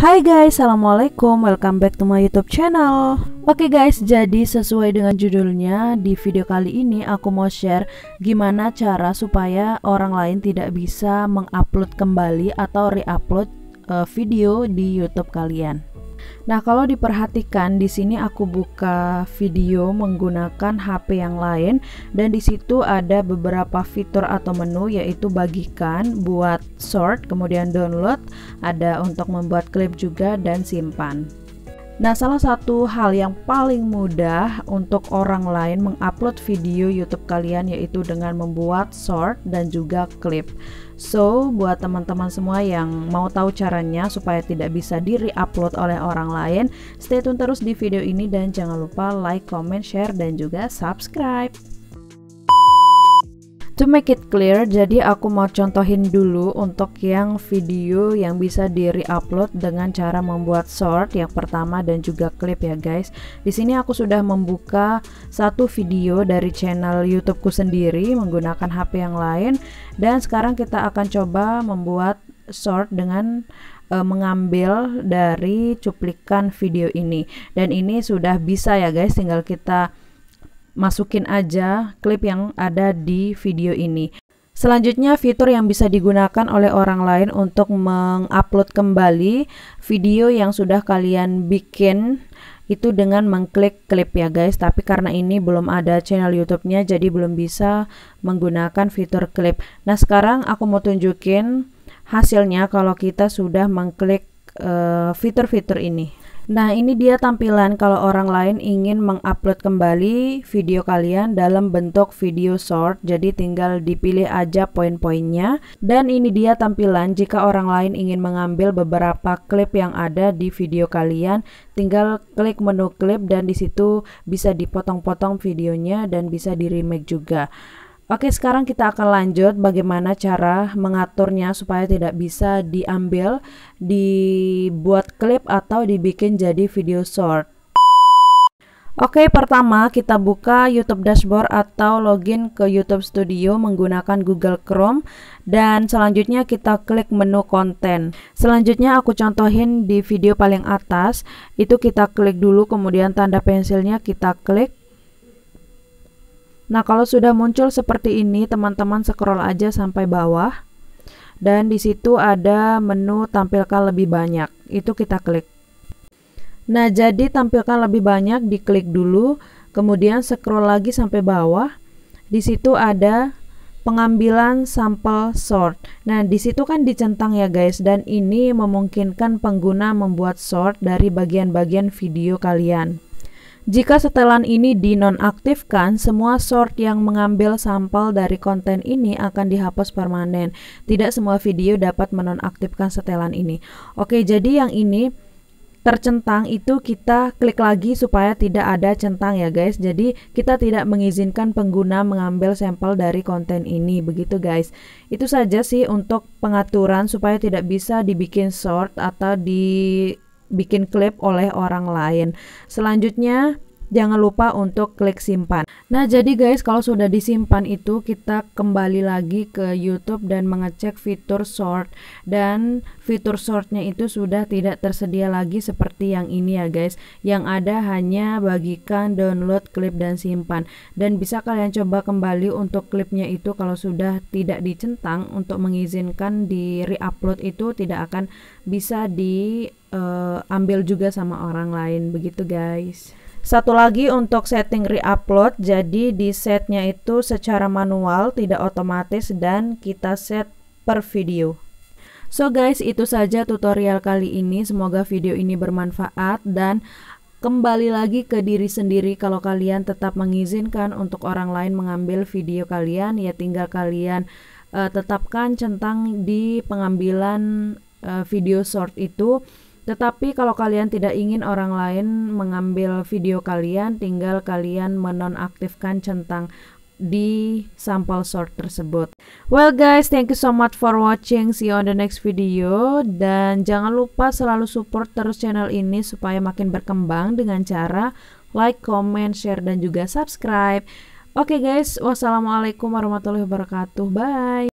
Hai guys, Assalamualaikum, welcome back to my youtube channel Oke okay guys, jadi sesuai dengan judulnya Di video kali ini aku mau share Gimana cara supaya orang lain tidak bisa mengupload kembali Atau reupload uh, video di youtube kalian Nah, kalau diperhatikan di sini aku buka video menggunakan HP yang lain dan di situ ada beberapa fitur atau menu yaitu bagikan, buat sort, kemudian download, ada untuk membuat klip juga dan simpan. Nah, salah satu hal yang paling mudah untuk orang lain mengupload video YouTube kalian yaitu dengan membuat short dan juga clip. So, buat teman-teman semua yang mau tahu caranya supaya tidak bisa di-reupload oleh orang lain, stay tune terus di video ini dan jangan lupa like, comment, share dan juga subscribe. To make it clear, jadi aku mau contohin dulu untuk yang video yang bisa di re dengan cara membuat short yang pertama dan juga klip ya guys. Di sini aku sudah membuka satu video dari channel YouTubeku sendiri menggunakan HP yang lain dan sekarang kita akan coba membuat short dengan e, mengambil dari cuplikan video ini dan ini sudah bisa ya guys tinggal kita masukin aja klip yang ada di video ini. Selanjutnya fitur yang bisa digunakan oleh orang lain untuk mengupload kembali video yang sudah kalian bikin itu dengan mengklik klip ya guys tapi karena ini belum ada channel YouTube-nya jadi belum bisa menggunakan fitur klip. Nah, sekarang aku mau tunjukin hasilnya kalau kita sudah mengklik eh, fitur-fitur uh, ini. Nah, ini dia tampilan kalau orang lain ingin mengupload kembali video kalian dalam bentuk video short. Jadi tinggal dipilih aja poin-poinnya. Dan ini dia tampilan jika orang lain ingin mengambil beberapa klip yang ada di video kalian, tinggal klik menu klip dan disitu bisa dipotong-potong videonya dan bisa di remake juga. Oke, sekarang kita akan lanjut bagaimana cara mengaturnya supaya tidak bisa diambil, dibuat klip atau dibikin jadi video short. Oke, pertama kita buka YouTube dashboard atau login ke YouTube Studio menggunakan Google Chrome dan selanjutnya kita klik menu konten. Selanjutnya aku contohin di video paling atas, itu kita klik dulu kemudian tanda pensilnya kita klik Nah, kalau sudah muncul seperti ini, teman-teman scroll aja sampai bawah. Dan di situ ada menu tampilkan lebih banyak. Itu kita klik. Nah, jadi tampilkan lebih banyak diklik dulu, kemudian scroll lagi sampai bawah. Di situ ada pengambilan sampel sort. Nah, di situ kan dicentang ya guys dan ini memungkinkan pengguna membuat sort dari bagian-bagian video kalian. Jika setelan ini dinonaktifkan, semua short yang mengambil sampel dari konten ini akan dihapus permanen. Tidak semua video dapat menonaktifkan setelan ini. Oke, jadi yang ini tercentang itu kita klik lagi supaya tidak ada centang ya guys. Jadi kita tidak mengizinkan pengguna mengambil sampel dari konten ini begitu guys. Itu saja sih untuk pengaturan supaya tidak bisa dibikin short atau di bikin klip oleh orang lain. Selanjutnya jangan lupa untuk klik simpan. Nah, jadi guys, kalau sudah disimpan itu kita kembali lagi ke YouTube dan mengecek fitur short dan fitur shortnya itu sudah tidak tersedia lagi seperti yang ini ya guys. Yang ada hanya bagikan download klip dan simpan dan bisa kalian coba kembali untuk klipnya itu kalau sudah tidak dicentang untuk mengizinkan di reupload itu tidak akan bisa di uh, ambil juga sama orang lain begitu guys. Satu lagi untuk setting re-upload, jadi di setnya itu secara manual tidak otomatis dan kita set per video. So guys, itu saja tutorial kali ini. Semoga video ini bermanfaat dan kembali lagi ke diri sendiri kalau kalian tetap mengizinkan untuk orang lain mengambil video kalian, ya tinggal kalian uh, tetapkan centang di pengambilan uh, video short itu tetapi kalau kalian tidak ingin orang lain mengambil video kalian, tinggal kalian menonaktifkan centang di sampel short tersebut. Well guys, thank you so much for watching. See you on the next video dan jangan lupa selalu support terus channel ini supaya makin berkembang dengan cara like, comment, share dan juga subscribe. Oke okay guys, wassalamualaikum warahmatullahi wabarakatuh. Bye.